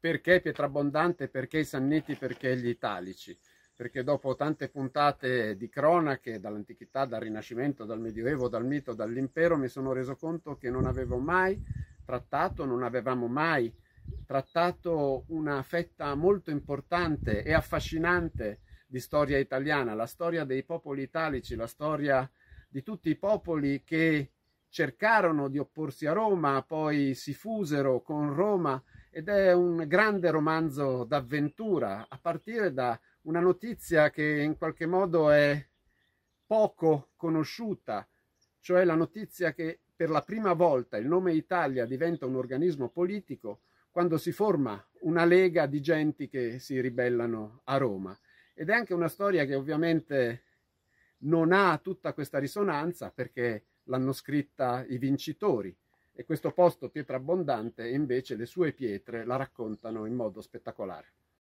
perché Pietrabondante, perché i Sanniti, perché gli Italici, perché dopo tante puntate di cronache dall'antichità, dal Rinascimento, dal Medioevo, dal mito, dall'impero, mi sono reso conto che non avevo mai trattato, non avevamo mai trattato una fetta molto importante e affascinante di storia italiana, la storia dei popoli italici, la storia di tutti i popoli che cercarono di opporsi a Roma, poi si fusero con Roma, ed è un grande romanzo d'avventura a partire da una notizia che in qualche modo è poco conosciuta, cioè la notizia che per la prima volta il nome Italia diventa un organismo politico quando si forma una lega di genti che si ribellano a Roma. Ed è anche una storia che ovviamente non ha tutta questa risonanza perché l'hanno scritta i vincitori, e questo posto pietra abbondante invece le sue pietre la raccontano in modo spettacolare.